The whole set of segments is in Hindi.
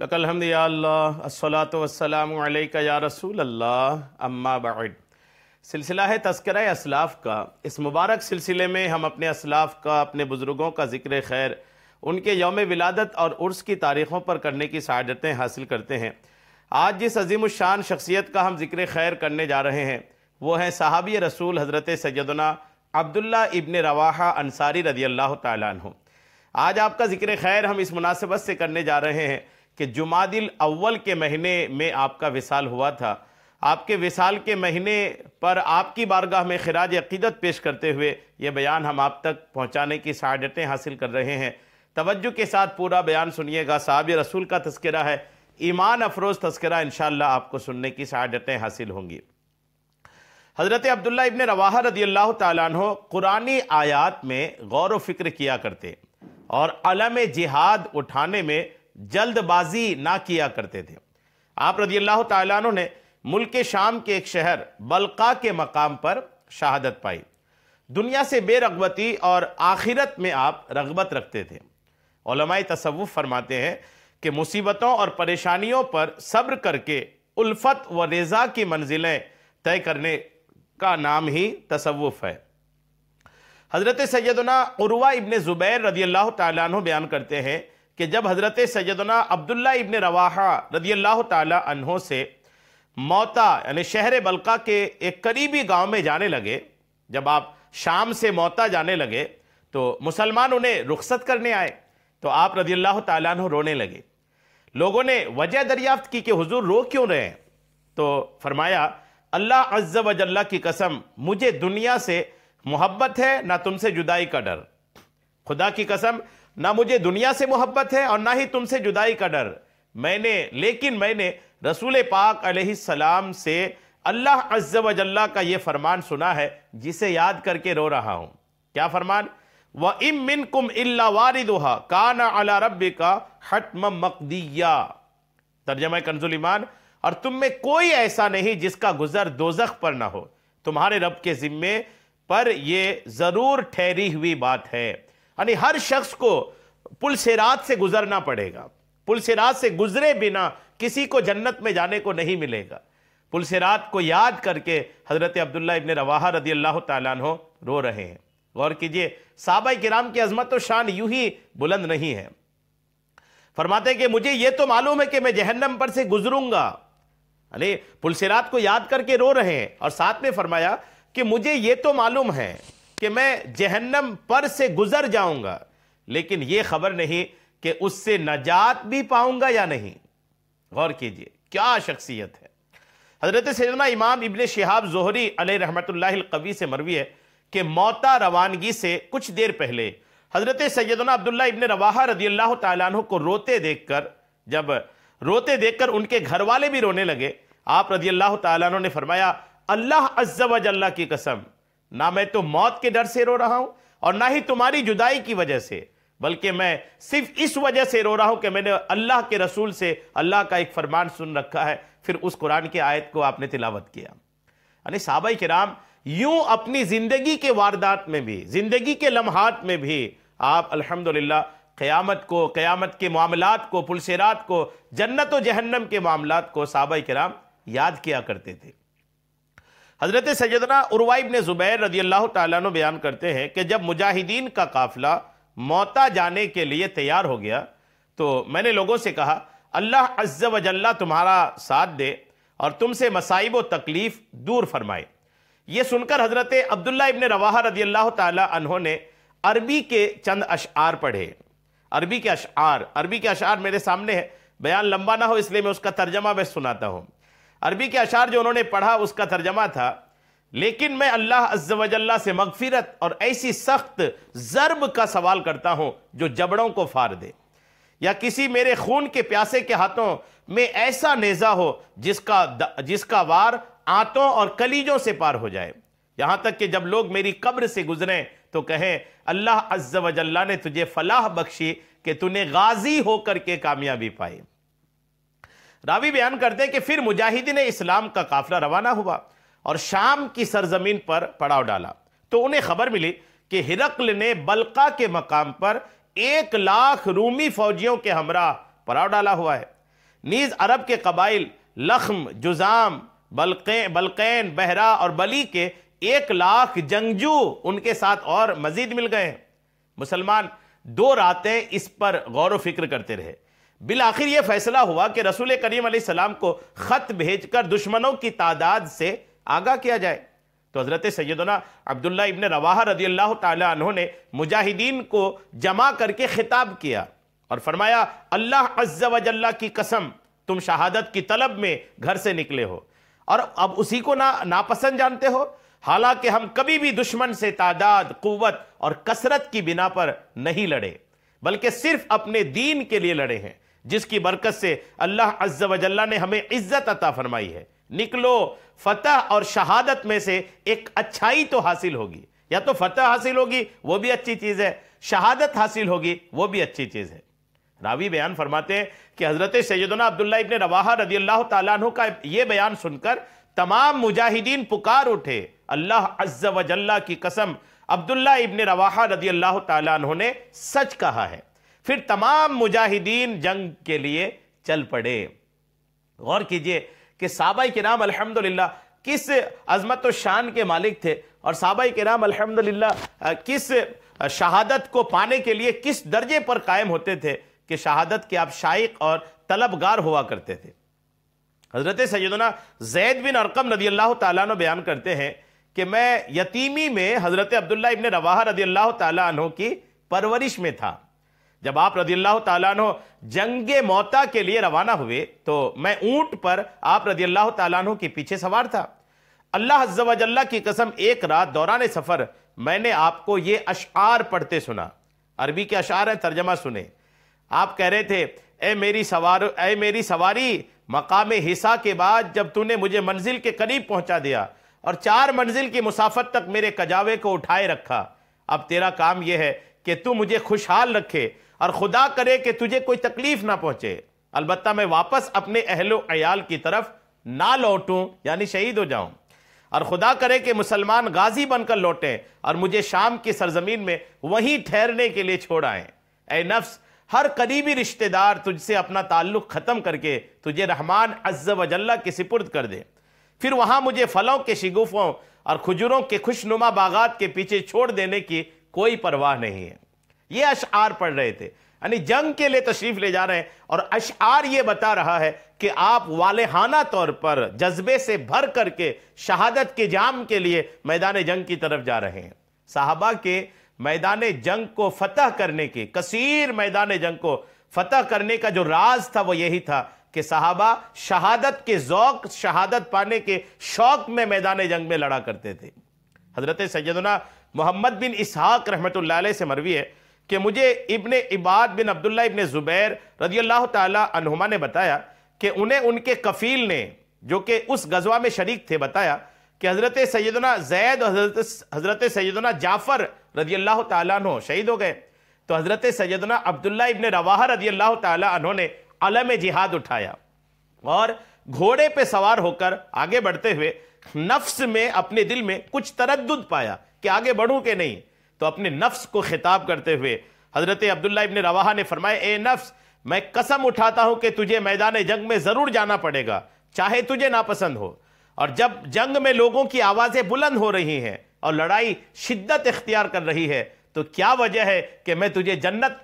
लकलहमद याल्लात वसलाम या रसूल अल्लाह अम्मा बाद सिलसिला है तस्करा असलाफ़ का इस मुबारक सिलसिले में हम अपने असलाफ़ का अपने बुज़ुर्गों का ज़िक्र खैर उनके योम विलादत और उर्स की तारीख़ों पर करने की शहादतें हासिल करते हैं आज जिस अजीम शान शख्सियत का हम ज़िक्र खैर करने जा रहे हैं वो हैं सहाबी रसूल हज़रत सैदना अब्दुल्ला इबन रवाहा अंसारी रदी अल्लाह तु आज आपका ज़िक्र खैर हम इस मुनासिबत से करने जा रहे हैं कि जुमादिल अव्वल के महीने में आपका विसाल हुआ था आपके विसाल के महीने पर आपकी बारगाह में खराज अकीदत पेश करते हुए ये बयान हम आप तक पहुँचाने की शहादतें हासिल कर रहे हैं तवज्जो के साथ पूरा बयान सुनिएगा साहब रसूल का तस्करा है ईमान अफरोज़ तस्करा इन आपको सुनने की शहादतें हासिल होंगी हज़रत अब्दुल्ला इबन रवाह रदी अल्लाह तु कुरानी आयात में गौर व फिक्र किया करते और अलम जिहाद उठाने में जल्दबाजी ना किया करते थे आप रजी अल्लाह तु ने मुल्क शाम के एक शहर बलका के मकाम पर शहादत पाई दुनिया से बेरगबती और आखिरत में आप रगबत रखते थे तसवुफ़ फरमाते हैं कि मुसीबतों और परेशानियों पर सब्र करके उल्फत व रेजा की मंजिलें तय करने का नाम ही तसवुफ़ है हज़रत सैदना उर्वा इबन ज़ुबैर रदी अल्लाह तु बयान करते हैं कि जब हज़रत सैदना अब्दुल्ला इबन रवाहा रदी अल्लाह तहों से मौता यानी शहर बलका के एक करीबी गांव में जाने लगे जब आप शाम से मौता जाने लगे तो मुसलमान उन्हें रुखसत करने आए तो आप रदी अल्लाह तहों रोने लगे लोगों ने वजह दरियाफ्त की कि हुजूर रो क्यों रहे हैं तो फरमाया अल्लाह अज्ज वजल्ला की कसम मुझे दुनिया से मोहब्बत है ना तुमसे जुदाई का डर खुदा की कसम ना मुझे दुनिया से मोहब्बत है और ना ही तुमसे जुदाई का डर मैंने लेकिन मैंने रसूल पाक सलाम से अल्लाह अज्जवजल्ला का यह फरमान सुना है जिसे याद करके रो रहा हूं क्या फरमान व इम मिन कुम इल्ला वारिदुहा काना अला रब का हटम मकदिया तर्जमा कंजुलमान और तुम में कोई ऐसा नहीं जिसका गुजर दोजख पर ना हो तुम्हारे रब के जिम्मे पर यह ज़रूर ठहरी हुई बात है यानी हर शख्स को पुल सिरात से गुजरना पड़ेगा पुल सिरात से गुजरे बिना किसी को जन्नत में जाने को नहीं मिलेगा पुल सिरात को याद करके हज़रत अब्दुल्ला इबन रवाहा रदी अल्लाह तु रो रहे हैं गौर कीजिए साहबा किराम की अजमत तो शान यूं ही बुलंद नहीं है फरमाते कि मुझे यह तो मालूम है कि मैं जहन्नम पर से गुजरूंगा अरे पुलसेरात को याद करके रो रहे हैं और साथ में फरमाया कि मुझे यह तो मालूम है कि मैं जहन्नम पर से गुजर जाऊंगा लेकिन यह खबर नहीं कि उससे नजात भी पाऊंगा या नहीं गौर कीजिए क्या शख्सियत है हजरत सैदना इमाम इबन शहाब जोहरी अल रहमतल्लावी से मरवी है कि मौता रवानगी से कुछ देर पहले हजरत सैदना अब्दुल्ला इबन रवाहा रदी अल्लाह तु को रोते देखकर जब रोते देखकर उनके घर वाले भी रोने लगे आप रदी अल्लाह तु ने फरमाया अल्लाह अज्जा की कसम ना मैं तो मौत के डर से रो रहा हूं और ना ही तुम्हारी जुदाई की वजह से बल्कि मैं सिर्फ इस वजह से रो रहा हूं कि मैंने अल्लाह के रसूल से अल्लाह का एक फरमान सुन रखा है फिर उस कुरान की आयत को आपने तिलावत किया यानी के कराम यूं अपनी ज़िंदगी के वारदात में भी ज़िंदगी के लम्हात में भी आप अल्हम्दुलिल्लाह क़यामत को क़यामत के मामलात को पुलसरात को जन्नत व जहन्नम के मामलात को साहबा कराम याद किया करते थे हज़रत सैदना उर्वाइब ने ज़ुबैर रजी अल्लाह तु बयान करते हैं कि जब मुजाहिदीन का काफ़िला मौता जाने के लिए तैयार हो गया तो मैंने लोगों से कहा अल्लाह अज्ज वजल्ला तुम्हारा साथ दे और तुमसे मसाइब व तकलीफ़ दूर फरमाए ये सुनकर हज़रत अब्दुल्ला इबन रवाहा रजी अल्लाह तहों ने अरबी के चंद अशार पढ़े अरबी के अशार अरबी के अशार मेरे सामने है बयान लंबा ना हो इसलिए मैं उसका तर्जमा मैं सुनाता हूँ अरबी के अशार जो उन्होंने पढ़ा उसका तर्जमा था लेकिन मैं अल्लाह अज्जवजल्ला से मगफिरत और ऐसी सख्त ज़रब का सवाल करता हूँ जो जबड़ों को फाड़ दे या किसी मेरे खून के प्यासे के हाथों में ऐसा नेज़ा हो जिसका जिसका वार आंतों और कलीजों से पार हो जाए यहाँ तक कि जब लोग मेरी कब्र से गुजरें तो कहें अल्लाह अज्जवजल्ला ने तुझे फलाह बख्शी कि तूने गाजी होकर के कामयाबी पाई रावी बयान करते हैं कि फिर मुजाहिदीन इस्लाम का काफिला रवाना हुआ और शाम की सरजमीन पर पड़ाव डाला तो उन्हें खबर मिली कि हिरकल ने बलका के मकाम पर एक लाख रूमी फौजियों के हमरा पड़ाव डाला हुआ है नीज अरब के कबाइल लखम जुजाम बलके बलकैन बहरा और बली के एक लाख जंगजू उनके साथ और मजीद मिल गए मुसलमान दो रातें इस पर गौर व फिक्र करते रहे बिल आखिर यह फैसला हुआ कि रसूल करीम सलाम को ख़त भेजकर दुश्मनों की तादाद से आगा किया जाए तो हज़रत सैदना अब्दुल्ला इबन रवाह रजी अल्लाह तहों ने मुजाहिदीन को जमा करके खिताब किया और फरमाया अल्लाह अज्जा वजल्ला की कसम तुम शहादत की तलब में घर से निकले हो और अब उसी को ना नापसंद जानते हो हालांकि हम कभी भी दुश्मन से तादाद कुत और कसरत की बिना पर नहीं लड़े बल्कि सिर्फ अपने दीन के लिए लड़े हैं जिसकी बरकत से अल्लाह अज्जा वजल्ला ने हमें इज्जत अता फरमाई है निकलो फतह और शहादत में से एक अच्छाई तो हासिल होगी या तो फतह हासिल होगी वो भी अच्छी चीज़ है शहादत हासिल होगी वो भी अच्छी चीज़ है रावी बयान फरमाते हैं कि हज़रत सैदना अब्दुल्ला इबन रवाहा रदी अल्लाह तु का यह बयान सुनकर तमाम मुजाहिदीन पुकार उठे अल्लाह अज्जा वजल्ला की कसम अब्दुल्ला इबन रवाहा रदी अल्लाह तु ने सच कहा है फिर तमाम मुजाहिदीन जंग के लिए चल पड़े गौर कीजिए कि साबाई के नाम अलहमदिल्ला किस अजमत शान के मालिक थे और साबाई के नाम अलहमदिल्ला किस शहादत को पाने के लिए किस दर्जे पर कायम होते थे कि शहादत के आप शाइक और तलबगार हुआ करते थे हज़रत सैदना जैद बिन अरकम रदी अल्लाह तु बयान करते हैं कि मैं यतीमी में हज़रत अब्दुल्ला इबन रवाह रदी अल्लाह तु की परवरिश में था जब आप रदियल्लाह तु जंग मौता के लिए रवाना हुए तो मैं ऊंट पर आप रदियल्लाह तु के पीछे सवार था अल्लाह अज्जवजल्ला की कसम एक रात दौरान सफ़र मैंने आपको ये अशार पढ़ते सुना अरबी के अशार हैं तर्जमा सुने आप कह रहे थे ए मेरी सवार ए मेरी सवारी मकाम हिस्सा के बाद जब तूने मुझे मंजिल के करीब पहुंचा दिया और चार मंजिल की मुसाफत तक मेरे कजावे को उठाए रखा अब तेरा काम यह है कि तू मुझे खुशहाल रखे और खुदा करे कि तुझे कोई तकलीफ ना पहुंचे अलबत् मैं वापस अपने अहलो अयाल की तरफ ना लौटूं यानी शहीद हो जाऊं और खुदा करे कि मुसलमान गाजी बनकर लौटें और मुझे शाम की सरजमीन में वहीं ठहरने के लिए छोड़ आए ए नफ्स हर करीबी रिश्तेदार तुझसे अपना ताल्लुक ख़त्म करके तुझे रहमान अज्ज वजल्ला के सिपुर्द कर दे फिर वहां मुझे फलों के शिगुफों और खजूरों के खुशनुमा बागात के पीछे छोड़ देने की कोई परवाह नहीं है ये अशार पढ़ रहे थे यानी जंग के लिए तशरीफ ले जा रहे हैं और अशार ये बता रहा है कि आप वालेहाना तौर पर जज्बे से भर करके शहादत के जाम के लिए मैदान जंग की तरफ जा रहे हैं साहबा के मैदान जंग को फतह करने के कसीर मैदान जंग को फतह करने का जो राज था वो यही था कि साहबा शहादत के जौक शहादत पाने के शौक में मैदान जंग में लड़ा करते थे हजरत सैदना मोहम्मद बिन इसहाक रहमत से मरवी है कि मुझे इबन इबाद बिन अब्दुल्ला इबन ज़ुबैर रजी अल्लाह तुमा ने बताया कि उन्हें उनके कफ़ील ने जो कि उस गजवा में शरीक थे बताया कि हज़रत सैदना जैद और हज़रत सैदना जाफ़र रजी अल्लाह तु शहीद हो गए तो हज़रत सैदना अब्दुल्ला इबन रवाहा रजी अल्लाह तु ने अलम जिहाद उठाया और घोड़े पर सवार होकर आगे बढ़ते हुए नफ्स में अपने दिल में कुछ तरद पाया कि आगे बढ़ूं कि नहीं तो अपने नफ्स को खिताब करते हुए हज़रत अब्दुल्ला इबन रवाहा ने फरमाया ए नफ्स मैं कसम उठाता हूं कि तुझे मैदान जंग में ज़रूर जाना पड़ेगा चाहे तुझे नापसंद हो और जब जंग में लोगों की आवाज़ें बुलंद हो रही हैं और लड़ाई शिद्दत इख्तियार कर रही है तो क्या वजह है कि मैं तुझे जन्नत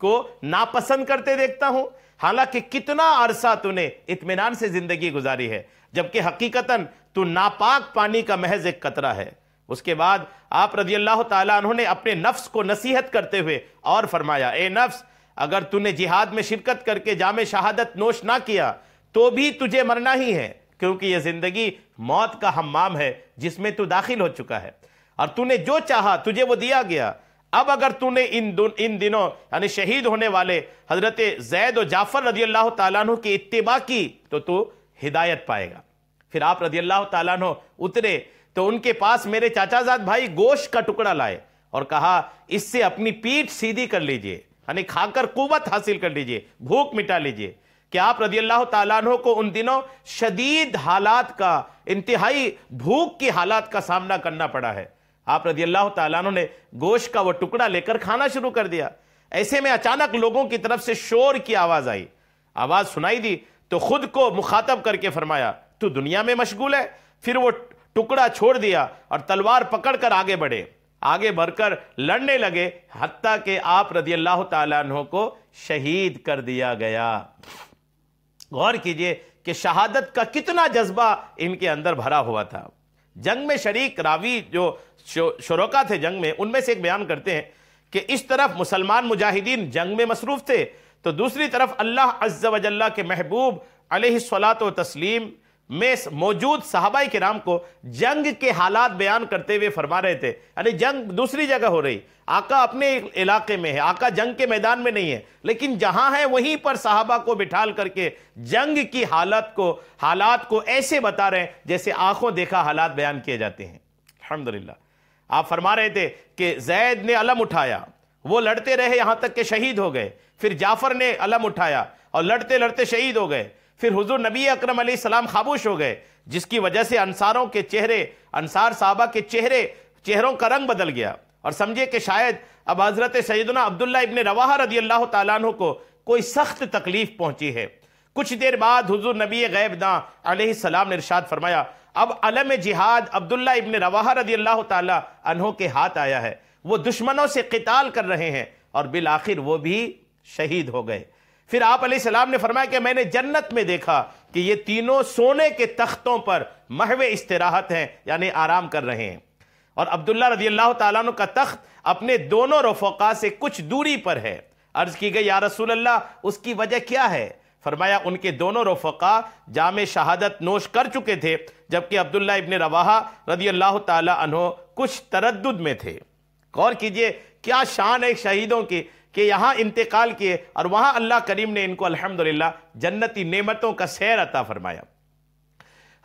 को नापसंद करते देखता हूं हालांकि कितना अरसा तूने इतमान से ज़िंदगी गुजारी है जबकि हकीकता तू नापाक पानी का महज एक कतरा है उसके बाद आप रजी अल्लाह तु ने अपने नफ्स को नसीहत करते हुए और फरमाया ए नफ्स अगर तूने जिहाद में शिरकत करके जाम शहादत नोश ना किया तो भी तुझे मरना ही है क्योंकि यह जिंदगी मौत का हमाम है जिसमें तू दाखिल हो चुका है और तूने जो चाहा तुझे वो दिया गया अब अगर तूने इन इन दिनों यानी शहीद होने वाले हजरत जैद और जाफर रजी अल्लाह तु की इतबा की तो तू हिदायत पाएगा फिर आप रजी अल्लाह तु उतरे तो उनके पास मेरे चाचाजाद भाई गोश्त का टुकड़ा लाए और कहा इससे अपनी पीठ सीधी कर लीजिए यानी खाकर कुवत हासिल कर लीजिए भूख मिटा लीजिए क्या आप रजी अल्लाह तु को उन दिनों शदीद हालात का इंतहाई भूख की हालात का सामना करना पड़ा है आप रजी अल्लाह तु ने गोश्त का वह टुकड़ा लेकर खाना शुरू कर दिया ऐसे में अचानक लोगों की तरफ से शोर की आवाज़ आई आवाज़ सुनाई दी तो खुद को मुखातब करके फरमाया तू दुनिया में मशगूल है फिर वो टुकड़ा छोड़ दिया और तलवार पकड़कर आगे बढ़े आगे बढ़कर लड़ने लगे हत्या के आप रदी अल्लाह तु को शहीद कर दिया गया गौर कीजिए कि शहादत का कितना जज्बा इनके अंदर भरा हुआ था जंग में शरीक रावी जो शरोका थे जंग में उनमें से एक बयान करते हैं कि इस तरफ मुसलमान मुजाहिदीन जंग में मसरूफ़ थे तो दूसरी तरफ अल्लाह अज्जा के महबूब अलैहिस्सलात व तस्लीम में मौजूद साहबा के नाम को जंग के हालात बयान करते हुए फरमा रहे थे अरे जंग दूसरी जगह हो रही आका अपने इलाके में है आका जंग के मैदान में नहीं है लेकिन जहां है वहीं पर साहबा को बिठाल करके जंग की हालत को हालात को ऐसे बता रहे हैं जैसे आंखों देखा हालात बयान किए जाते हैं अलहमदिल्ला आप फरमा रहे थे कि जैद ने अलम उठाया वो लड़ते रहे यहां तक के शहीद हो गए फिर जाफर ने अलम उठाया और लड़ते लड़ते शहीद हो गए फिर हुजूर नबी अकरम सलाम खामोश हो गए जिसकी वजह से अनसारों के चेहरे अनसार साहबा के चेहरे चेहरों का रंग बदल गया और समझे कि शायद अब हज़रत सैदना अब्दुल्ला इबन रवाहा रदी अल्लाह तु को कोई सख्त तकलीफ़ पहुंची है कुछ देर बाद हुजूर नबी गैब दाम ने इरशाद फरमाया अब अलम जिहाद अब्दुल्ला इबन रवाहा रदी अल्लाह तहों के हाथ आया है वो दुश्मनों से किताल कर रहे हैं और बिल आखिर वो भी शहीद हो गए फिर आप सलाम ने फरमाया कि मैंने जन्नत में देखा कि ये तीनों सोने के तख्तों पर महवे इस्तेराहत हैं यानी आराम कर रहे हैं और अब्दुल्ला रजी अल्लाह तला का तख्त अपने दोनों रफोका से कुछ दूरी पर है अर्ज की गई या रसूल अल्लाह उसकी वजह क्या है फरमाया उनके दोनों रफका जाम शहादत नोश कर चुके थे जबकि अब्दुल्ला इबन रवाहा रजी अल्लाह तहो कुछ तरद में थे गौर कीजिए क्या शान है शहीदों की कि यहाँ इंतकाल किए और वहाँ अल्लाह करीम ने इनको अलहमदिल्ला जन्नती नेमतों का सैर अता फरमाया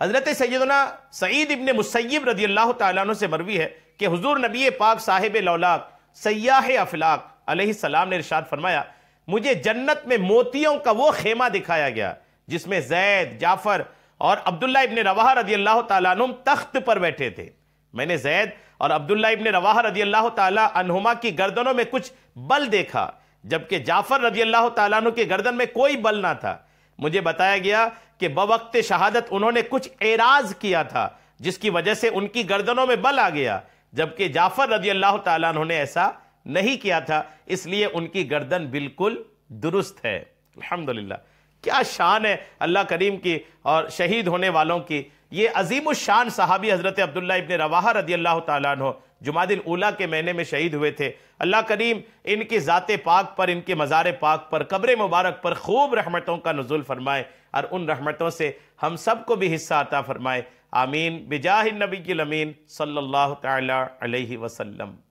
हज़रत सैदना सईद इबन मुसैब रदी अल्लाह तु से मरवी है कि हजूर नबी पाक साहिब लौलाक सयाह अफलाक अलैहिस्सलाम ने इरशाद फरमाया मुझे जन्नत में मोतियों का वो खेमा दिखाया गया जिसमें जैद जाफर और अब्दुल्ला इबन रवा रदी अल्लाह तुम तख्त पर बैठे थे मैंने जैद और अब्दुल्ला इब्ने रवाह रजी अल्लाह तहुमा की गर्दनों में कुछ बल देखा जबकि जाफर रजी अल्लाह तु की गर्दन में कोई बल ना था मुझे बताया गया कि बवक्त शहादत उन्होंने कुछ एराज किया था जिसकी वजह से उनकी गर्दनों में बल आ गया जबकि जाफर रजी अल्लाह तु ने ऐसा नहीं किया था इसलिए उनकी गर्दन बिल्कुल दुरुस्त है अल्हम्दुलिल्लाह क्या शान है अल्लाह करीम की और शहीद होने वालों की ये अजीम शान साहबी हज़रत अब्दुल्ला इबन रवाहा रदी अल्लाह हो जुमादिल उला के महीने में शहीद हुए थे अल्लाह करीम इनकी ज़ात पाक पर इनके मज़ार पाक पर कब्र मुबारक पर खूब रहमतों का नजुल फरमाए और उन रहमतों से हम सब को भी हिस्सा अता फरमाए आमीन बिजाह नबी की लमीन सल्ला तसल्म